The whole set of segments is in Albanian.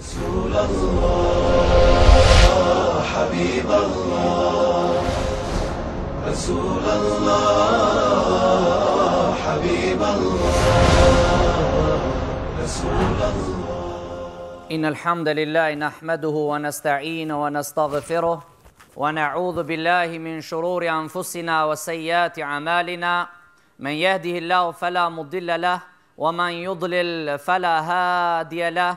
رسول الله حبيب الله رسول الله حبيب الله رسول الله إن الحمد لله نحمده ونستعين ونستغفره ونعوذ بالله من شرور أنفسنا وسيئات أعمالنا من يهده الله فلا مضل له ومن يضلل فلا هادي له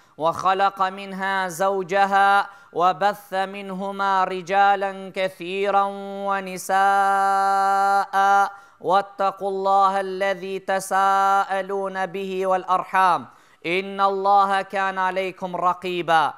وخلق منها زوجها وبث منهما رجالا كثيرا ونساء واتقوا الله الذي تساءلون به والارحام ان الله كان عليكم رقيبا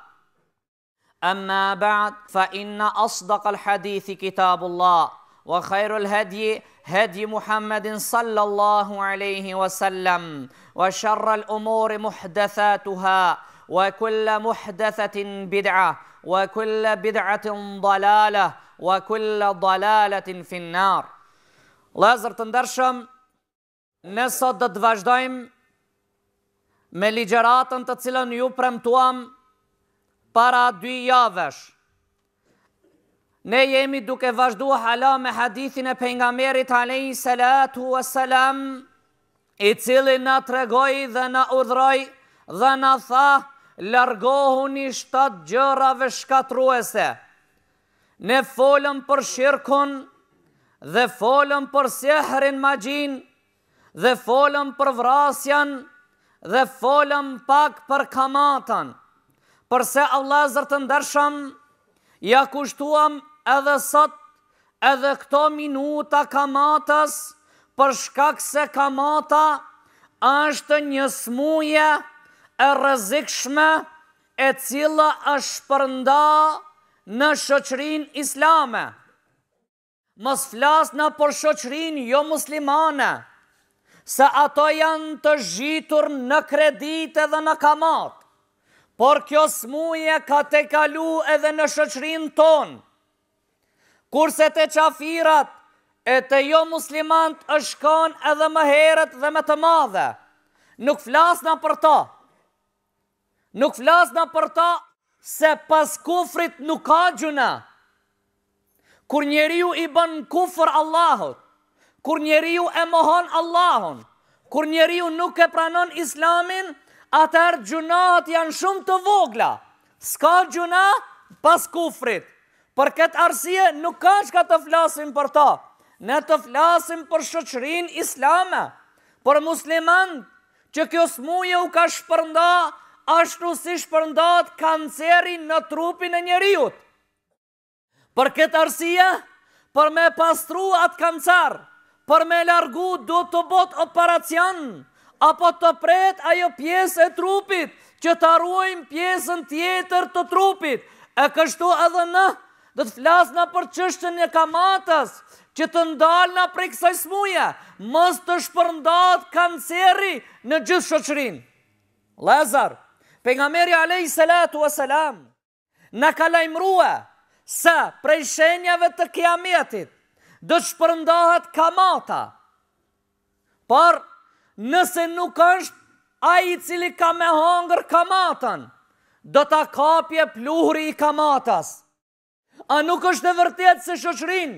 اما بعد فان اصدق الحديث كتاب الله وخير الهدي هدي محمد صلى الله عليه وسلم وشر الامور محدثاتها wa kulla muhdathatin bid'a wa kulla bid'atin dalala wa kulla dalalatin finnar. Lazër të ndërshëm ne sot do të vazhdojmë me ligjeratën të cilën ju premtuam para dy javësh Ne jemi duke vazhdu hala me hadithin e pengamerit alej salatu wa salam, i cili në tregoj dhe në udhroj dhe në thah largohu një shtatë gjërave shkatruese. Ne folëm për shirkun dhe folëm për sehrin magjin dhe folëm për vrasjan dhe folëm pak për kamatan. Përse Allah zërë të ndërshëm, ja kushtuam edhe sot edhe këto minuta kamatas për shkak se kamata është një smuje e rëzikshme e cila është përnda në shëqërin islame. Mos flasna për shëqërin jo muslimane, se ato janë të zhitur në kredite dhe në kamat, por kjo smuje ka te kalu edhe në shëqërin ton, kurse të qafirat e të jo muslimant është kanë edhe më heret dhe më të madhe. Nuk flasna për ta, nuk flasna për ta se pas kufrit nuk ka gjuna. Kur njeri ju i bën kufr Allahot, kur njeri ju e mohon Allahon, kur njeri ju nuk e pranon islamin, atër gjunat janë shumë të vogla. Ska gjuna pas kufrit. Për këtë arsie nuk ka që ka të flasim për ta. Ne të flasim për shëqërin islame, për muslimant, që kjo smuje u ka shpërnda ashtu si shpërndat kancerin në trupin e njeriut. Për këtë arsia, për me pastru atë kancer, për me largu do të bot operacion, apo të pret ajo pjesë e trupit, që të arruajnë pjesën tjetër të trupit, e kështu edhe në, dhe të flasna për qështën e kamatas, që të ndalna për i kësaj smuja, mës të shpërndat kanceri në gjithë shëqërin. Lezar, Për nga alej salatu wa salam, në ka lajmrua sa prej shenjave të kiametit dë shpërndahat kamata, por nëse nuk është a i cili ka me hangër kamatan, dë ta kapje pluhri i kamatas. A nuk është e vërtet se shëshrin,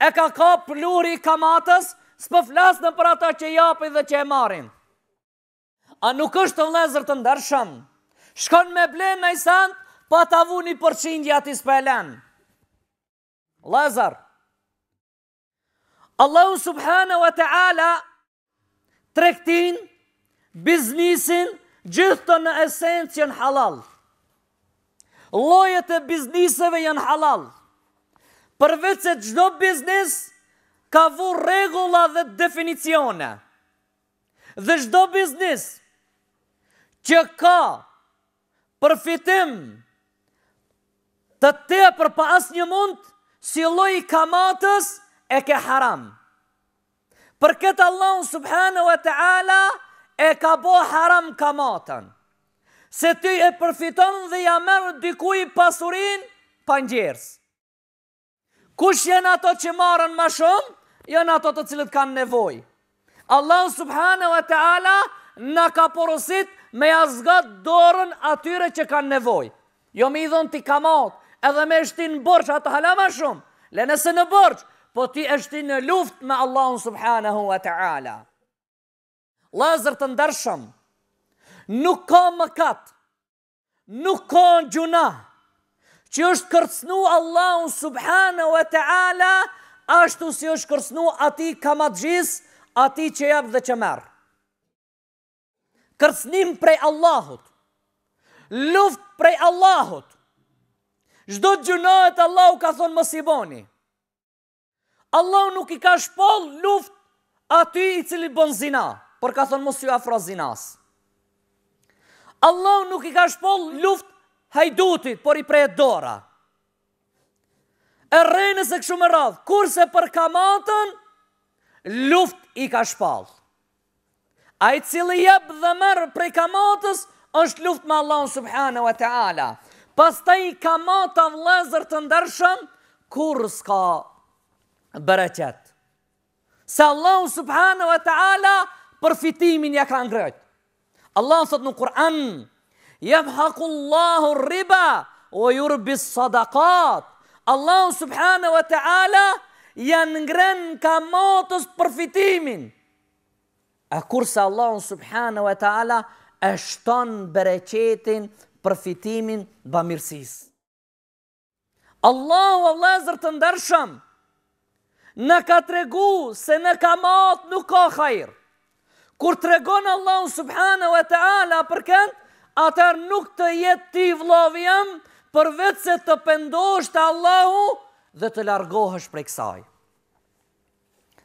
e ka kap pluhri i kamatas, së përflasnë për ata që japë i dhe që e marim. A nuk është të vlezër të ndërshëmë, shkon me ble në i sand, pa të avu një përqindja ati s'pëllen. Lazar, Allahu subhana wa ta'ala trektin, biznisin, gjithë të në esencë jënë halal. Lojët e bizniseve jënë halal. Përveç se gjdo biznis ka vu regula dhe definicione. Dhe gjdo biznis që ka përfitim të te për për asë një mund, si loj kamatës e ke haram. Për këtë Allah subhanu e ta'ala, e ka bo haram kamatën. Se ty e përfiton dhe ja merë dikuj pasurin pa Kush jenë ato që marën ma shumë, jenë ato të cilët kanë nevoj. Allah subhanu e ta'ala, në ka porosit me jazgat dorën atyre që kanë nevoj. Jo me idhën ti kamat, edhe me eshti në bërq, atë halama shumë, le nëse në bërq, po ti eshti në luft me Allahun subhanahu wa ta'ala. Lazër të ndërshëm, nuk ka më katë, nuk ka në gjuna, që është kërcnu Allahun subhanahu wa ta'ala, ashtu si është kërcnu ati kamat gjisë, ati që jabë dhe që merë. Kërcnim prej Allahut, luft prej Allahut, Zdo të gjunohet, Allah ka thonë më si boni. Allah nuk i ka shpol luft aty i cili bën zina, për ka thonë mos ju afro zinas. Allah nuk i ka shpol luft hajdutit, por i prej dora. E rejnës e këshu me radhë, kurse për kamatën, luft i ka shpalë. A i cili jep dhe merë prej kamatës, është luft me Allah subhanahu wa ta'ala. Pas të i kamata vlezër të ndërshën, kur s'ka bërëqet. Se Allah subhanu wa ta'ala përfitimin ja ka ngrejt. Allah thot në Kur'an, jep haku rriba, riba, o jurbis sadakat. Allah subhanahu wa ta'ala janë ngren kamatës përfitimin. E kurse Allah në e ta'ala e shton bereqetin, përfitimin dhe Allahu Allah lezër të ndërshëm, në ka të regu se në ka matë nuk ka khajrë. Kur të regonë Allah në e ta'ala për këndë, atër nuk të jetë ti vlovjem për vetë se të pëndosh të Allahu dhe të largohësh për kësaj.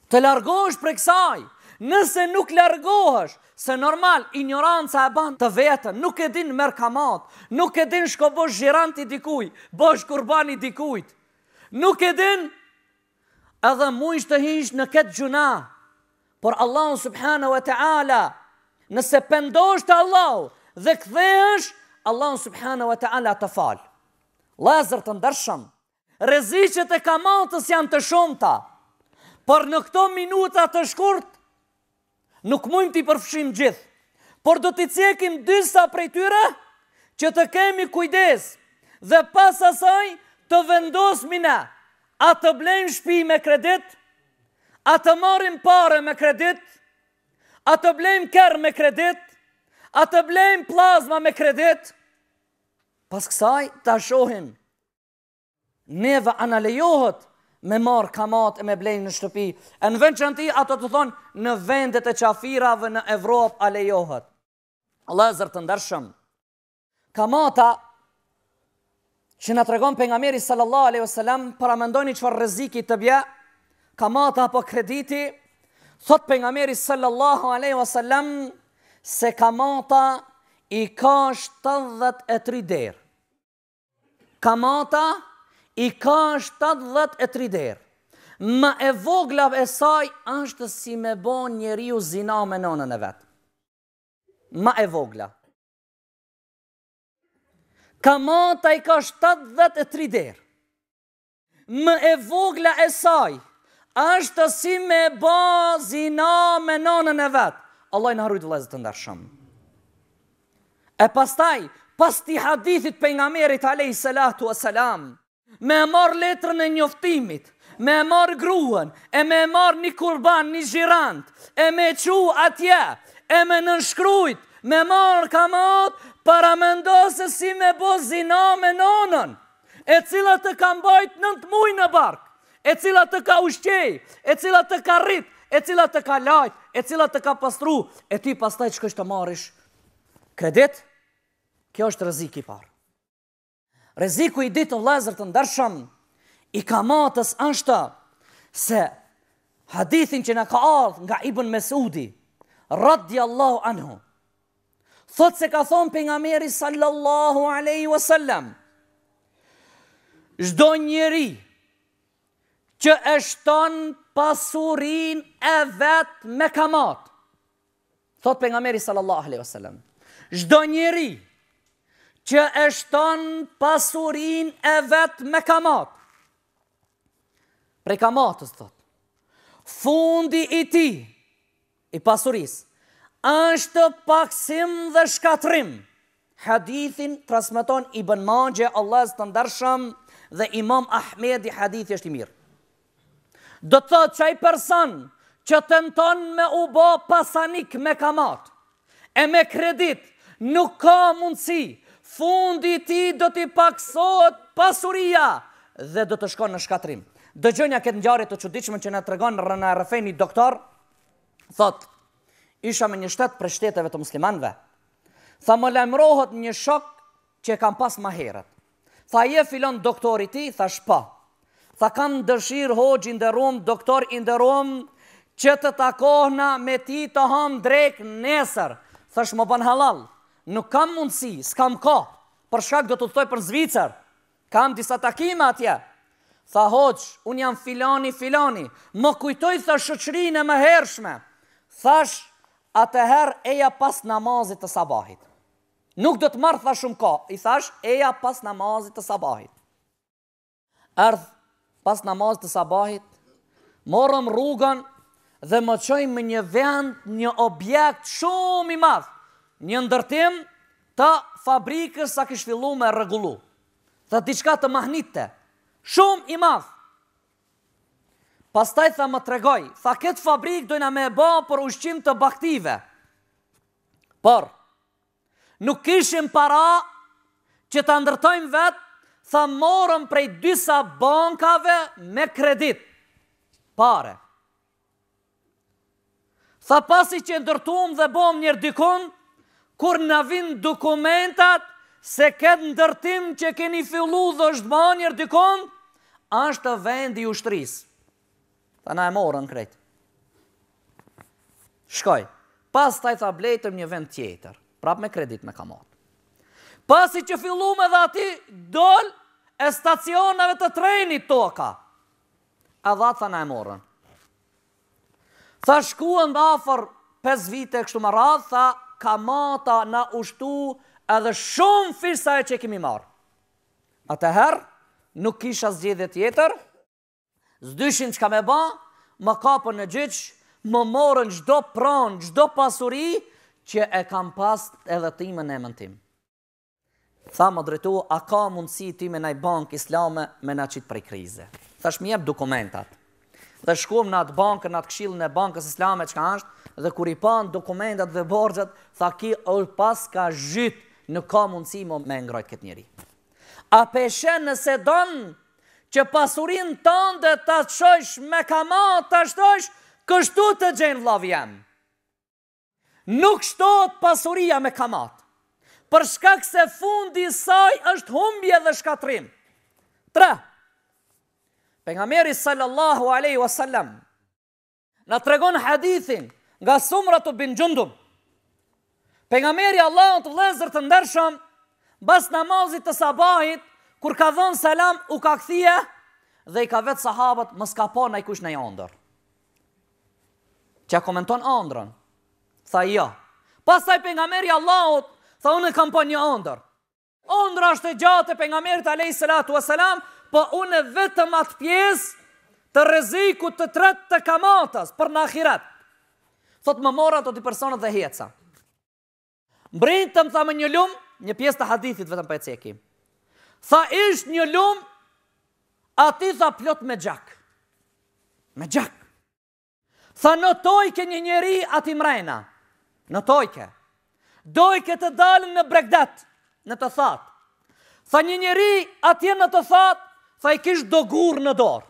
Të largohësh për kësaj. Të largohësh për kësaj nëse nuk largohesh, se normal, ignoranca e ban të vetën, nuk e din mërë kamat, nuk e din shko bosh gjiranti dikuj, bosh kurbani dikujt, nuk e din edhe mujsh të hish në ketë gjuna, por Allah subhanahu e ta'ala, nëse pëndosh të Allah dhe këthesh, Allah subhanahu e ta'ala të fal, lazër të ndërshëm, rezicet e kamatës janë të shumëta, por në këto minuta të shkurt, nuk mund t'i përfshim gjithë, por do t'i cekim dysa prej tyre që të kemi kujdes dhe pas asaj të vendos mina, a të blejmë shpi me kredit, a të marim pare me kredit, a të blejmë kërë me kredit, a të blejmë plazma me kredit, pas kësaj të ashohim, neve analejohët me marë kamat e me blenjë në shtëpi. E në vend që në ti, ato të thonë në vendet e qafira dhe në Evropë a lejohët. Allah e të ndërshëm. Kamata që në tregon për nga meri sallallahu aleyhu sallam, para mendojni që farë rëziki të bja, kamata apo krediti, thot për nga meri sallallahu aleyhu sallam, se kamata i ka 73 derë. Kamata i i ka 73 7-10 e 3 derë. më e voglav e saj është si me bon njeri u zina me nonën e vetë. Më e vogla. Ka ma i ka 7-10 e 3 derë. më e vogla e saj është si me bon zina me nonën e vetë. Allah i në harujtë të ndërshëm. E pastaj, pas ti hadithit për nga merit a salatu a me marr letrën e njoftimit, me marr gruan, e me marr një kurban, një zhirant, e me qu atje, e me nënshkrujt, me marr kamat, para me ndosë si me bo zina me nonën, e cila të kam bajt nënt muj në bark, e cila të ka ushqej, e cila të ka rrit, e cila të ka lajt, e cila të ka pastru, e ti pastaj që kështë të marrish, kredit, kjo është rëziki parë. Reziku i ditë vlezër të ndërshëm, i kamatës ashta, se hadithin që në ka ardhë nga Ibn Mesudi, radhja Allahu anhu, thot se ka thonë për nga meri sallallahu aleyhi wasallam, Shdo njëri që eshton pasurin e vetë me kamatë Thot për nga meri sallallahu aleyhi wasallam. Shdo njëri që e shton pasurin e vetë me kamat. Pre kamatës, thot. Fundi i ti, i pasuris, është paksim dhe shkatrim. Hadithin transmiton i bën magje, Allah së të ndarsham dhe imam Ahmed i hadithi është i mirë. Do të thot qaj person që të me u bo pasanik me kamat, e me kredit, nuk ka mundësi, nuk ka mundësi, fundi ti do t'i paksot pasuria dhe do të shkon në shkatrim. Dëgjënja këtë njarët të qudichme që në tregon rëna rëfeni doktor, thot, isha me një shtetë për shteteve të muslimanve, tha më lemrohët një shok që e kam pas ma heret. Tha je filon doktori ti, tha shpa. Po. Tha kam dëshirë hoqë inderum, doktor inderum, që të takohna me ti të ham drejk nesër. Tha shmo ban halalë nuk kam mundësi, s'kam ka, për shkak do të thoj për Zvicër, kam disa takime atje, tha hoq, unë jam filani, filani, më kujtoj thë shëqrinë e më hershme, thash, atëher eja pas namazit të sabahit. Nuk do të marrë thë shumë ka, i thash, eja pas namazit të sabahit. Erdh, pas namazit të sabahit, morëm rrugën dhe më qojmë një vend, një objekt shumë i madhë, një ndërtim të fabrikës sa kështë fillu me regullu. Tha diçka të mahnitte, shumë i mafë. Pastaj tha më tregoj, tha këtë fabrik dojna me e bo për ushqim të baktive. Por, nuk kishim para që të ndërtojmë vetë, tha morëm prej dysa bankave me kredit. Pare. Tha pasi që ndërtuam dhe bom njërë dykonë, kur në vinë dokumentat se këtë ndërtim që keni fillu dhe është ba njërë dikon, ashtë vendi ushtrisë. Ta na e morën kretë. Shkoj, pas taj tha blejtëm një vend tjetër, prap me kredit me kamot. Pasi që fillu me dhe ati, dol e stacionave të trenit toka. A dha tha na e morën. Tha shkuën dhe afer 5 vite kështu më radhë, tha kamata na ushtu edhe shumë firsa e që kemi marë. A të herë, nuk isha zgjede tjetër, zdyshin që ka me ba, më kapën e gjyqë, më morën gjdo pranë, gjdo pasuri, që e kam pas edhe timën e mëntim. Tha më drejtu, a ka mundësi ti me nëjë bankë islame me në qitë prej krize? Thash mjep dokumentat. Dhe shkum në atë bankën, në atë kshilën e bankës islame që ka ashtë, dhe kur i panë dokumentat dhe borgjat, tha ki është pas ka zhytë në ka mundësi më me ngrojtë këtë njëri. A peshe nëse donë që pasurin tonë dhe të qësh me kamat të ashtojsh, kështu të gjenë vlavjem. Nuk shtot pasuria me kamat, përshkak se fundi saj është humbje dhe shkatrim. Tre, për nga meri sallallahu aleyhi wasallam, në tregon hadithin, nga sumra të bin gjundum. Për nga meri Allah të vlezër të ndërshëm, bas namazit të sabahit, kur ka dhënë salam u ka këthije, dhe i ka vetë sahabët më ka po në i kush në i andër. Që ja komenton andërën, tha jo. ja. Pas taj për nga meri Allah të, tha unë e kam po një andër. Andërë është e gjatë për nga meri të alej salatu e salam, po unë e vetëm atë pjesë, të rezikut të tret të kamatas për në akhirat. Thot më mora ato ti personat dhe heca. Mbrin të më tha një lum, një pjesë të hadithit vetëm për e ceki. Tha ishtë një lum, ati tha plot me gjak. Me gjak. Tha në tojke një njeri ati mrejna. Në tojke. Dojke të dalën në bregdet, në të thad. Tha një njeri ati në të thad, tha i kish dogur në dorë.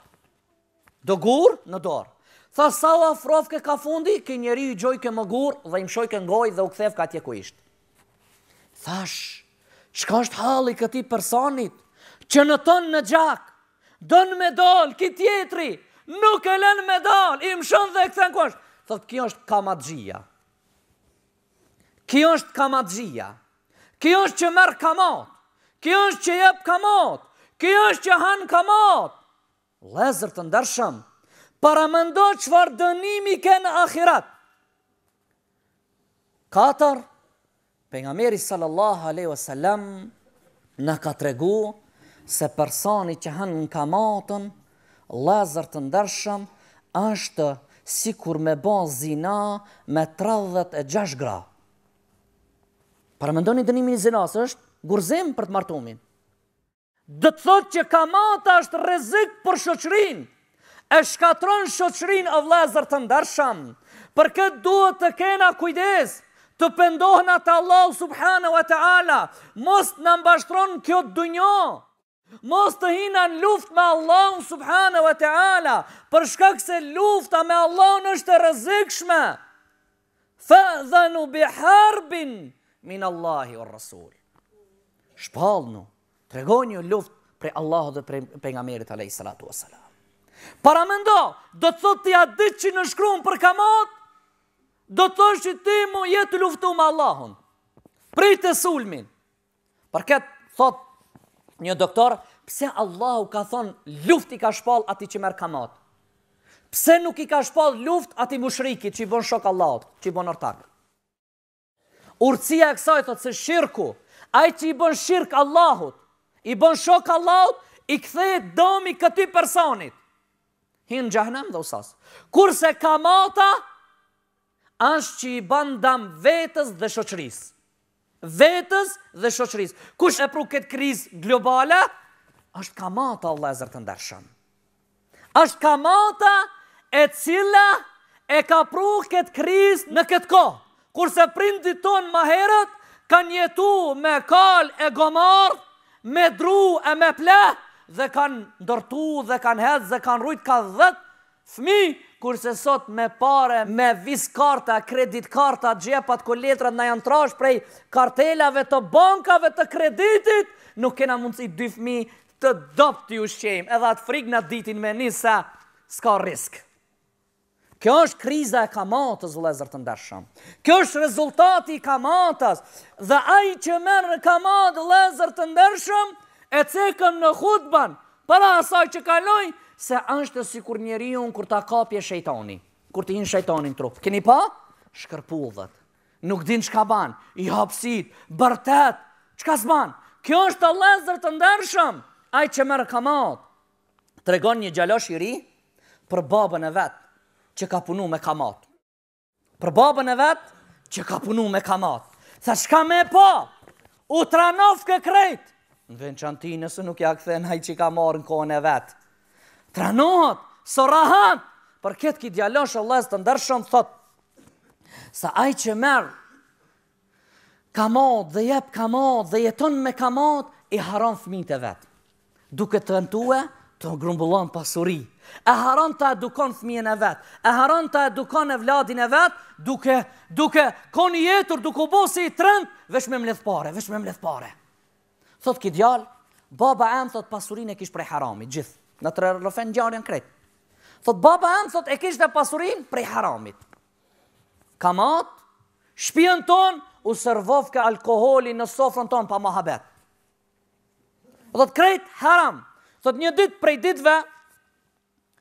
Dogur në dorë. Tha sa u afrof ke ka fundi, ke njeri i gjoj ke më gurë, dhe im shoj ke ngoj dhe u kthef ka tje ku ishtë. Thash, qka është hali këti personit, që në tonë në gjak, dënë me dollë, ki tjetri, nuk e lenë me dollë, im shonë dhe këthen ku është. Thot, kjo është kamadzija. Kjo është kamadzija. Kjo është që merë kamot. Kjo është që jepë kamot. Kjo është që hanë kamot. Lezër të ndërshëmë, para mendo qëfar dënimi kënë akhirat. Katër, për nga meri sallallahu aleyhu wa sallam, në ka të regu se personi që hënë në kamatën, lazër të ndërshëm, është si kur me bon zina me 36 gra. Para mendo një dënimi një zinas është gurzim për të martumin. Dëtë thot që kamata është rezik për shëqërinë, e shkatron shoqërin e vlazër të ndarsham, për këtë duhet të kena kujdes, të pëndohna të Allah subhanë wa ta'ala, mos të nëmbashtron kjo të dunjo, mos të hina në luft me Allah subhanë wa ta'ala, për shkak se lufta me Allah në është rëzikshme, fa dhe në biharbin, min Allahi o rësul. Shpalnu, tregonju luft, Pre Allahu dhe pre pengamerit a lejë salatu wa Para me ndo, do të thot të ja ditë që në shkruun për kamot, do të thot që ti mu jetë luftu me Allahun. Prej të sulmin. Për këtë thot një doktor, pse Allahu ka thonë luft i ka shpal ati që merë kamot? Pse nuk i ka shpal luft ati mushrikit që i bon shok Allahot, që i bon ortak? Urcia e kësaj thot se shirku, ai që i bon shirk Allahut, i bon shok Allahut, i kthejt domi këti personit hinë gjahënëm dhe usas. Kurse kamata, ashtë që i bandam vetës dhe shoqëris. Vetës dhe shoqëris. Kush e pru këtë kriz globale, ashtë kamata Allah e zërë të ndërshëm. Ashtë kamata e cila e ka pru këtë kriz në këtë ko. Kurse prindit ton ma herët, kanë jetu me kal e gomar, me dru e me plehë, dhe kanë ndërtu dhe kanë hedhë dhe kanë rujtë ka dhëtë fmi, kurse sot me pare, me vis karta, kredit karta, gjepat, ko letrat në janë trash prej kartelave të bankave të kreditit, nuk kena mundësi dy fmi të dopt të ju shqejmë, edhe atë frik në ditin me një s'ka risk. Kjo është kriza e kamatës, lezër të ndërshëm. Kjo është rezultati i kamatës, dhe ai që merë në kamatë, lezër të ndërshëm, e cekëm në khutban, para asaj që kaloj, se është si kur njeri unë kur ta kapje shejtoni, kur ti hinë shejtoni në trupë. Keni pa? Shkërpullët, nuk din ka ban, i hapsit, bërtet, ka s'ban? Kjo është të lezër të ndërshëm, aj që merë kamat, të regon një gjalosh i ri, për babën e vetë, që ka punu me kamat. Për babën e vetë, që ka punu me kamat. Sa shka me po, u tranof kë krejtë, në vençanti nëse nuk ja në haj që ka marë në kone vetë. Tranohat, së rahat, për këtë ki djallosh, Allah të ndërshëm thot, sa aj që merë, kamot dhe jep kamot dhe jeton me kamot, i haron fëmijët e vetë. Duke të rëntue, të grumbullon pasuri. E haron të edukon fëmijën e vetë. E haron të edukon e vladin e vetë, duke, duke koni jetur, duke u bosi i trëndë, vesh me mlethpare, vesh me mlethpare. Thot ki djal, baba em thot pasurin e kish prej haramit, gjithë. Në të rëfen gjarën kretë. Thot baba em thot e kish dhe pasurin prej haramit. Kamat, shpijën ton, u sërvov ke alkoholi në sofrën ton pa mahabet. Thot kret haram. Thot një dit prej ditve,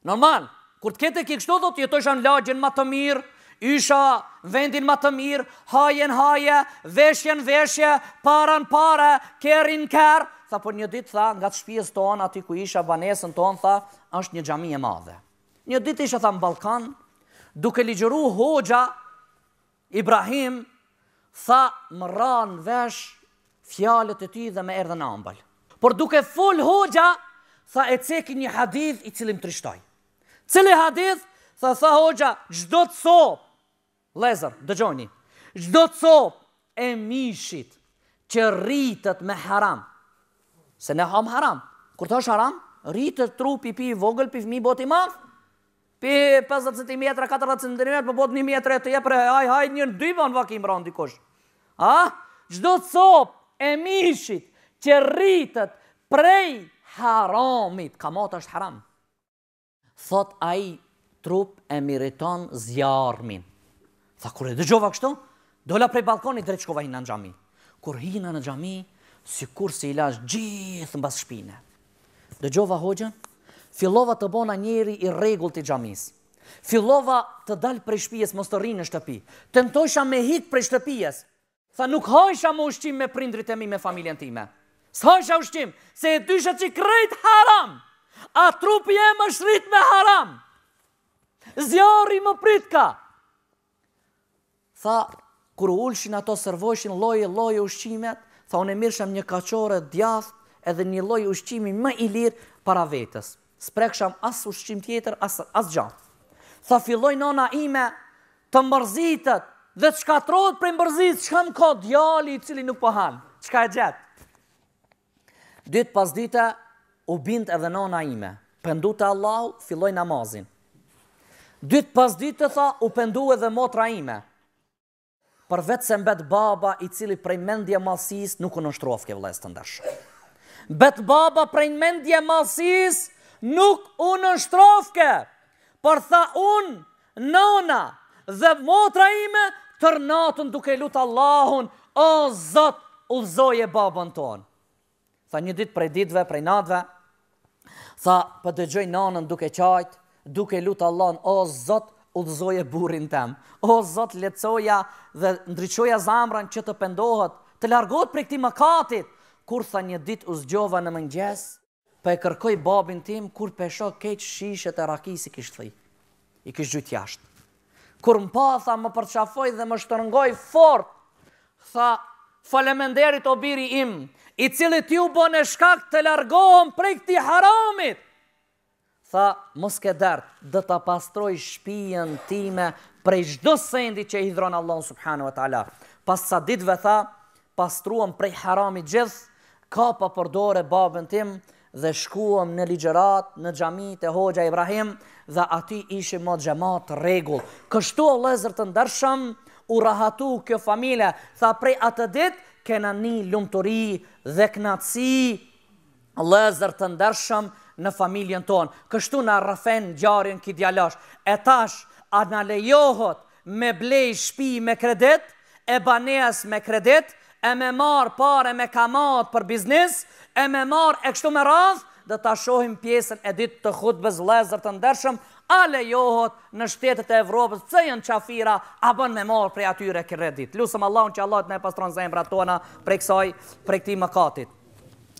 normal, kur të kete kikështu, thot jetojshan lagjen ma të mirë, isha vendin më të mirë, hajen haje, veshjen veshje, paran parë, kerin ker. Tha, për po një ditë, tha, nga të shpijës tonë, ati ku isha banesën tonë, tha, është një gjami e madhe. Një ditë isha, tha, në Balkan, duke ligjëru Hoxha, Ibrahim, tha, më ranë vesh, fjalët e ty dhe me erdhe në ambalë. Por duke full Hoxha, tha, e ceki një hadith i cilim trishtoj. Cili hadith, tha, tha Hoxha, gjdo të sop, lezër, dëgjoni, gjdo copë e mishit që rritët me haram, se ne hamë haram, kur të është haram, rritët tru pi pi vogël, pi fmi boti mafë, pi 50 cm, 40 cm, për bot 1 metre të jepër, haj, haj, njërë dyban vakim randi kosh. A? Gjdo copë e mishit që rritët prej haramit, ka matë është haram. Thot a trup e miriton zjarëmin. Tha, kur e dëgjova kështu, dola prej balkoni, drejt shkova hina në gjami. Kur hina në gjami, si kur se i lash gjithë në basë shpine. Dëgjova hoqën, fillova të bona njeri i regull të gjamis. Fillova të dalë prej shpijes, mos të rinë në shtëpi. Tentojsha me hitë prej shtëpijes. Tha, nuk hajsha më ushqim me prindrit e mi me familjen time. Së hajsha ushqim, se e dyshe që krejt haram. A trupi e më shrit me haram. Zjarri më pritka. Zjarri më pritka. Tha, kër u ullëshin ato sërvojshin loje, loje ushqimet, tha, unë e një kachore, djath edhe një loje ushqimi më i lirë para vetës. Së as asë ushqim tjetër, asë as gjatë. Tha, filloj nona ime të mërzitët dhe të shkatrot për mërzitë, që kam ka djali i cili nuk pëhanë, po që ka e gjatë. Dytë pas dita, u bindë edhe nona ime. Pëndu të Allahu, filloj namazin. Dytë pas dita, tha, u pëndu edhe motra ime për vetë se mbet baba i cili prej mendje malsis nuk në nështrof ke vlesë të ndërshë. Bet baba prej mendje malsis nuk unë nështrof ke, për tha unë, nona dhe motra ime tërnatën duke lutë Allahun, o zot, ullzoje babën tonë. Tha një ditë prej ditëve, prej natëve, tha për po dëgjoj nanën duke qajtë, duke lutë Allahun, o zot, udhëzoje burin tem. O, Zot, lecoja dhe ndryqoja zamran që të pendohet, të largot për këti mëkatit, kur tha një dit u zgjova në mëngjes, pa po e kërkoj babin tim, kur pesho keq shishet e rakisi kishtë thëj, i kishtë gjyt jashtë. Kur më pa, tha më përqafoj dhe më shtërëngoj fort, tha falemenderit o biri im, i cilit ju bën e shkak të largohëm për këti haramit, tha, mos ke dërtë, do të pastroj shpijën time prej shdo sendi që i dronë Allah subhanu e tala. Pas sa ditëve tha, pastruam prej harami gjithë, ka pa përdore babën tim dhe shkuam në ligjerat, në gjami të hoxha Ibrahim dhe aty ishi më gjemat rregull. Kështu o lezër të ndërshëm, u rahatu kjo familje, tha prej atë ditë kena një lumëturi dhe knatësi, lezër të ndërshëm, në familjen tonë. Kështu në rafen gjarën këtë djallash. E tash, a në me blej shpi me kredit, e banes me kredit, e me marë pare me kamat për biznis, e me marë e kështu me radh, dhe ta shohim pjesën e ditë të khutbës lezër të ndershëm, a lejohot në shtetet e Evropës, pëse jënë qafira, a bën me marë prej atyre kredit. Lusëm Allahun që Allahut ne pastron zemrat tona prej kësaj, prej këti më katit.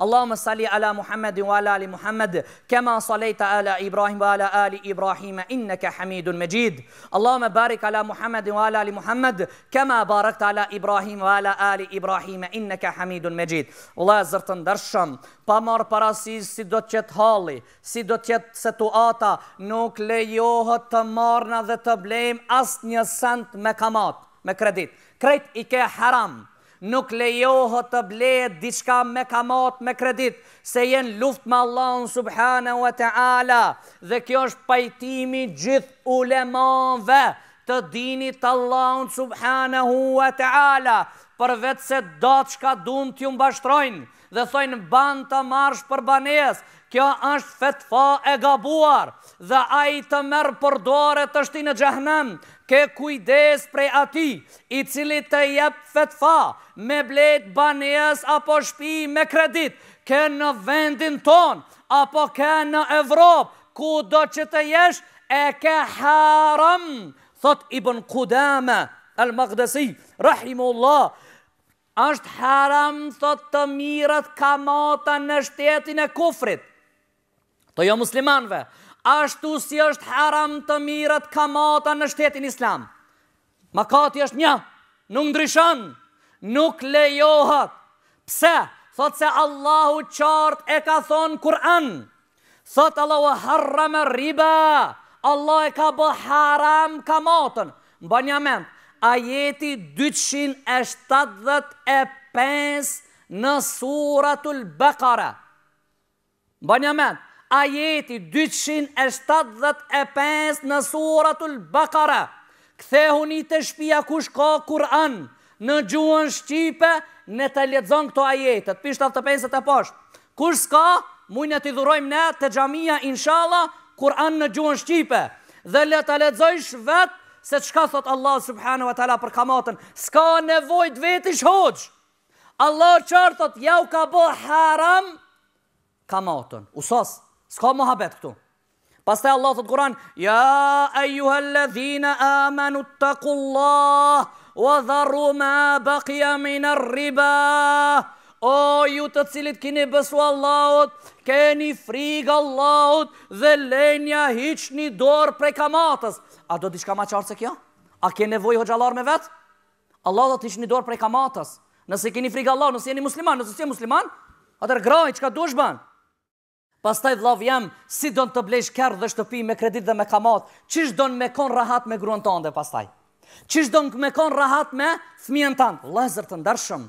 Allahumma salli ala Muhammadin wa ala ali Muhammad kama sallaita ala Ibrahim wa ala ali Ibrahim innaka Hamidun Majid Allahumma barik ala Muhammadin wa ala ali Muhammad kama barakta ala Ibrahim wa ala ali Ibrahim innaka Hamidun Majid Allah zartan darsham pa mar parasis si do të jetë halli si do të jetë situata nuk lejohet të marrna dhe të blejm as një sent me kamat me kredit kredit i ke haram nuk lejohë të bledë diçka me kamat me kredit, se jenë luft më Allahun subhanahu wa ta'ala, dhe kjo është pajtimi gjith ulemanve të dinit Allahun subhanahu wa ta'ala, për vetë se datë shka dunë t'ju mbashtrojnë, dhe thojnë ban të marsh për banes, kjo është fetfa e gabuarë, dhe ai të merë për dore të shti në gjahnem, ke kujdes prej ati, i cili të jep fetfa, me blet banjes apo shpi me kredit, ke në vendin ton, apo ke në Evropë, ku do që të jesh, e ke haram, thot i bën kudame, el magdesi, rahimullah, është haram, thot të mirët kamata në shtetin e kufrit, të jo muslimanve, ashtu si është haram të mirët kamata në shtetin islam. Makati është një, nuk ndryshon, nuk lejohat. Pse? Thot se Allahu qartë e ka thonë Kur'an. Thot Allahu harra me riba, Allah e ka bë haram kamatën. Më bë një amend, ajeti 275 në suratul Bekara. Më bë një amend, ajeti 275 në suratul Bakara, këthehu një të shpia kush ka Kur'an, në gjuën Shqipe, në të ledzon këto ajetet, pishtë 75 e poshtë. Kush s'ka, mujnë e t'i dhurojmë ne të gjamia, inshallah, Kur'an në gjuën Shqipe, dhe le të ledzojsh vetë, se qka thot Allah subhanu wa tala për kamatën, s'ka nevojt veti shhoqë, Allah qartot, ja u ka bo haram, kamatën, usasë, Ska muhabet këtu. Pastaj Allah të të kuran, Ja, ejuha lëzina, amanu të të wa dharu ma bakja minë riba o ju të cilit kini besuar Allahot, keni frigë Allahot, dhe lenja hiq një dorë prej kamatës. A do t'i shka ma qartë se kjo? A ke nevoj ho me vetë? Allah do t'i shka dorë prej kamatës. Nëse keni frigë Allahot, nëse jeni musliman, nëse si musliman, atër graj, që ka dushban. Pastaj vllav jam, si do në të blejsh kjarë dhe shtëpi me kredit dhe me kamat, çish do në me konë rahat me gruën të pastaj? Çish do në me konë rahat me fëmijën të ande? Lezër të ndërshëm,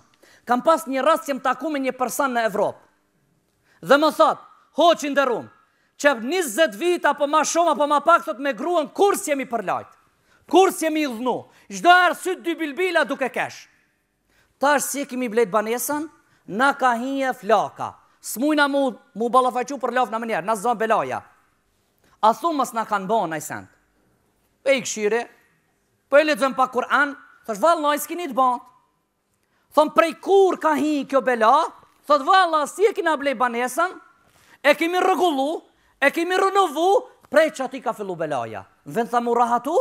kam pas një rast që më taku me një përsan në Evropë. Dhe më thotë, ho që ndërum, që 20 vit apo ma shumë apo ma pak sot me gruën, kur si jemi përlajtë, kur si jemi dhnu. gjdo e rësyt dy bilbila duke keshë. Tash si kemi banesën, na ka hinje flaka, Së mujna mu, mu balafaqu për lof në mënjerë, në zonë belaja. A thumës në kanë bënë, i sentë. E i këshire, po e lezëm pa Kur'an, thështë valla, i s'kini të bënë. Thëmë prej kur ka hi kjo bela, thëtë valla, si e kina blej banesën, e kemi rëgullu, e kemi rënëvu, prej që ati ka fillu belaja. Në vend thë mu rahatu,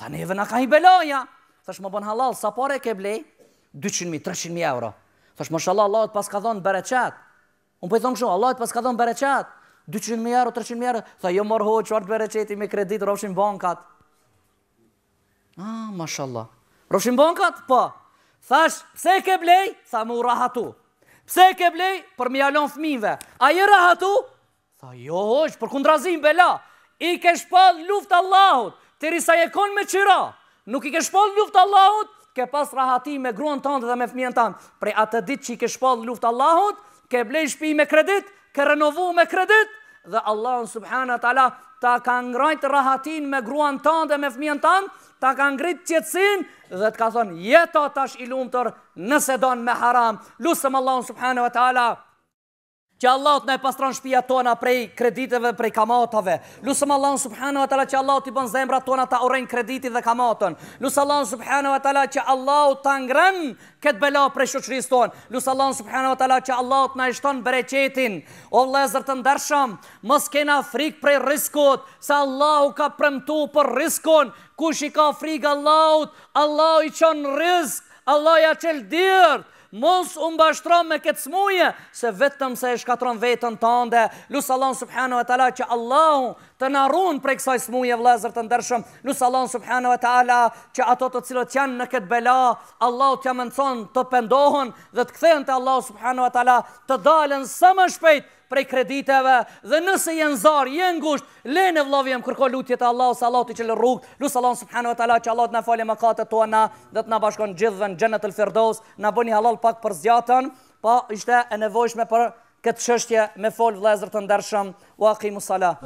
thë neve në ka hi belaja. Thështë më bënë halal, sa pare ke blej? 200.000, 300.000 euro. Thështë më shalla, Allah, pas ka dhonë bereqetë. Unë po i thon kështu, Allah të paska dhënë bereqet. 200 mijë euro, 300 mijë euro, tha jo morë hoç qartë bereqeti me kredit, të rrofshin bankat. Ah, mashallah. Rrofshin bankat? Po. Thash, pse e ke blej? Tha më rahatu. Pse e ke blej? Për mi alon fëmijëve. Ai rahatu? Tha jo hoç, për kundrazim bela. I ke shpall luft Allahut, derisa e kon me çira. Nuk i ke shpall luft Allahut, ke pas rahatim me gruan tënde dhe me fëmijën tënd. Pra atë ditë që i ke shpall luft Allahut, ke blej shpi me kredit, ke renovu me kredit, dhe Allah në subhanët Allah, ta ka ngrajt rahatin me gruan tanë dhe me fmien tanë, ta ka ngrit qëtsin dhe të ka thonë, jeta tash ilumëtër nëse donë me haram. Lusëm Allah në subhanët Allah që Allah të ne pastron shpia tona prej krediteve, prej kamatave. Lusëm Allah në subhanu e tala që Allah të i bën zemra tona të orejnë kreditit dhe kamaton. Lusëm Allah në subhanu e tala që Allah të ngrën këtë bela prej shuqëris tonë. Lusëm Allah në subhanu e tala që Allah të në ishton bereqetin. O lezër të ndërsham, mos kena frikë prej riskot, se Allah u ka premtu për riskon, kush i ka frikë Allah, Allah i qënë risk, Allah ja qëllë dirë, mos unë bashtro me këtë smuje, se vetëm se e shkatron vetën të ande, lusë Allah subhanu e që Allahu të na për e kësaj smuje vlezër të ndërshëm, lusë Allah subhanu e që ato të cilët janë në këtë bela, Allahu të jamë të pendohen dhe të këthejnë të Allahu subhanu e të dalën së më shpejtë prej krediteve dhe nëse jenë zarë, jenë ngusht, lene vlovi e më kërko lutjet e Allah, salat i që lë rrugë, lu salon subhanu e tala që Allah të në fali më katët të ona, dhe të në bashkon gjithë dhe në gjenët të lë firdos, në bëni halal pak për zjatën, pa po ishte e nevojshme për këtë shështje me fol vlezër të ndërshëm, wa akimu salat.